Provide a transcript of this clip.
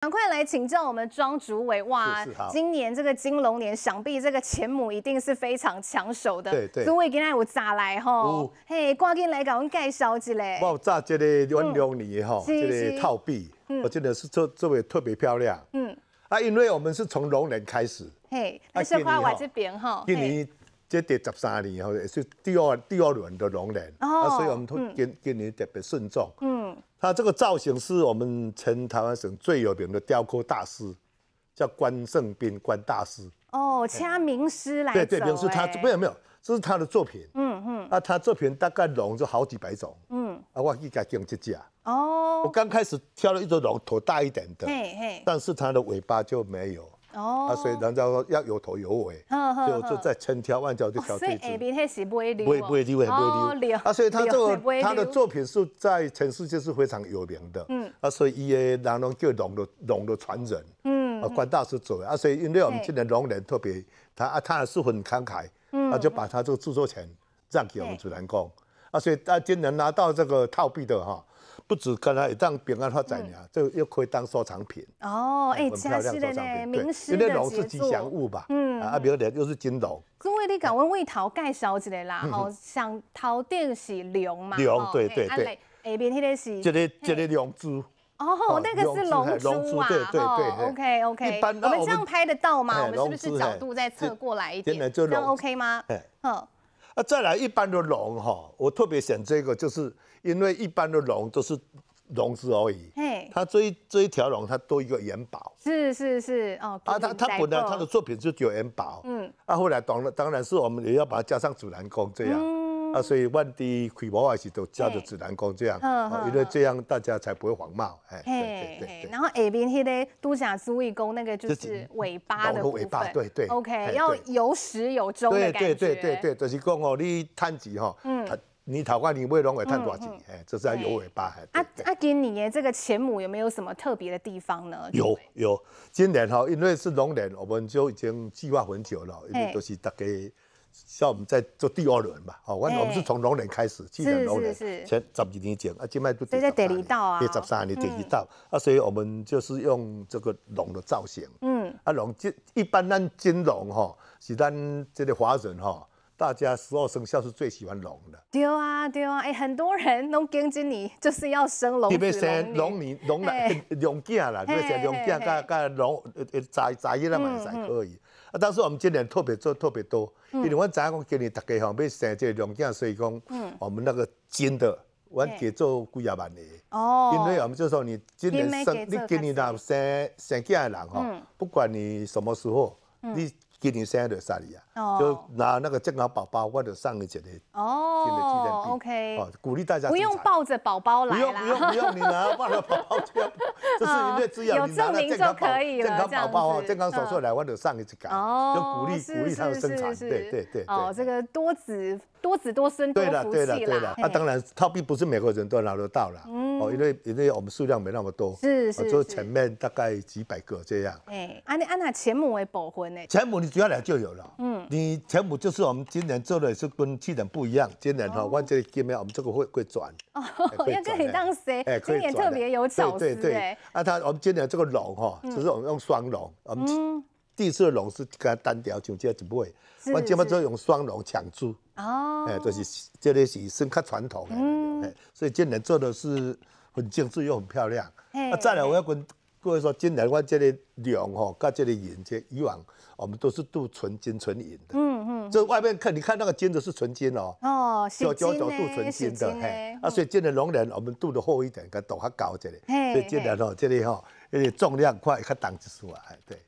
赶快来请教我们庄主委哇！今年这个金龙年，想必这个钱母一定是非常抢手的。对对，所以今天有咋来吼？嘿，赶紧来给我们介绍一下。我炸这个元两年哈，这个套币，我觉得是这这位特别漂亮。嗯，啊，因为我们是从龙年开始，嘿，是花年这边哈，今年这第十三年哈，也是第二第二轮的龙年，啊，所以我们都给今年特别慎重。嗯。他这个造型是我们全台湾省最有名的雕刻大师，叫关胜斌关大师。哦，掐名师来的？对对，名师他，没有没有，这是他的作品。嗯嗯，那他作品大概龙就好几百种。嗯，啊，我一家订一只哦，我刚开始挑了一只龙头大一点的。嘿嘿，但是它的尾巴就没有。哦，啊，所以人家说要有头有尾，所以就在千挑万挑就挑自己。不会不会丢，不会丢，啊，所以他这个他的作品是在全世界是非常有名的，嗯，啊，所以伊诶，人拢叫龙的龙的传人，嗯，啊，关大师作为啊，所以因为我们今年龙年特别，他啊，他也是很慷慨，嗯，啊，就把他这个著作权让给我们主人公，啊，所以啊今年拿到这个套币的哈。不止跟一当平安发财呀，这又可以当收藏品。哦，哎，江西的呢，对，因为龙是吉祥物吧。嗯，啊，比如讲又是金龙。是为你敢问为桃介绍一的啦。哦，上头顶是龙嘛。龙，对对对。下边那个是。这个这个龙珠。哦，那个是龙珠啊，龙珠，对对对。OK OK，我们这样拍得到吗？我们是不是角度再侧过来一点？这样 OK 吗？哎，嗯。啊，再来一般的龙哈，我特别选这个，就是因为一般的龙都是龙子而已，嘿，它这一这一条龙它多一个元宝，是是是哦，啊，它它本来它的作品就只有元宝，嗯，啊，后来当然当然是我们也要把它加上主人公这样。啊，所以阮的开模也是都叫做指南宫这样，因为这样大家才不会黄帽。哎，对对对。然后下边迄个都氏祖义宫那个就是尾巴的尾巴，对对。OK，要有始有终的感觉。对对对对对，就是讲哦，你探几哈，嗯，你头发你尾龙会探多少级，哎，这是要有尾巴。阿阿经的这个前母有没有什么特别的地方呢？有有，今年哈，因为是龙年，我们就已经计划很久了，因为都是大家。像我们在做第二轮吧。哦，我我们是从龙年开始，去年龙年前十几年前啊，今卖都对，在第二道啊，第十三年第二道啊，所以我们就是用这个龙的造型。嗯，啊龙金一般咱金龙哈是咱这个华人哈，大家十二生肖是最喜欢龙的。对啊，对啊，哎，很多人都跟着你就是要生龙你龙生龙年龙来龙女啦，你不生龙女跟跟龙呃财财啦嘛才可以。啊！当时我们今年特别做特别多，因为阮查讲今年大家吼要生这龙井，所以讲，我们那个金的，我给做几百万的。哦，因为我们就说你今年生，你今年到生生几的人吼，不管你什么时候，你。今年三月三日啊，就拿那个健康宝宝或者上一节的哦，OK，哦，鼓励大家不用抱着宝宝来不用不用不用，你拿抱着宝宝出来，就是一个只要有证明就可以了，健康宝宝哦，健康手术来或者上一节，哦，就鼓励鼓励他们生产，对对对，哦，这个多子多子多孙多福气啦，那当然套并不是每个人都拿得到啦，哦，因为因为我们数量没那么多，是是就前面大概几百个这样，哎，安尼安那前母会保婚呢，前母你。接下来就有了，嗯，你全部就是我们今年做的是跟去年不一样，今年哈，我这里见面我们这个会会转，哦，为跟你当谁，哎，今年特别有巧对对对，啊，他我们今年这个龙哈，就是我们用双龙，我们第一次的龙是跟他单调，就这只不会，我这边就用双龙抢珠，哦，哎，就是这里是深刻传统，嗯，所以今年做的是很精致又很漂亮，啊、再来我要跟。各位说今年我这里量吼，跟这里银这以往我们都是镀纯金、纯银的。嗯嗯，这外面看，你看那个金子是纯金哦。哦，是金镀纯金的。嘿。啊，所以今年龙年我们镀的厚一点，跟度较高这里。嘿，所以今年哦，这里吼，而且重量快，挡一次啊。来，对。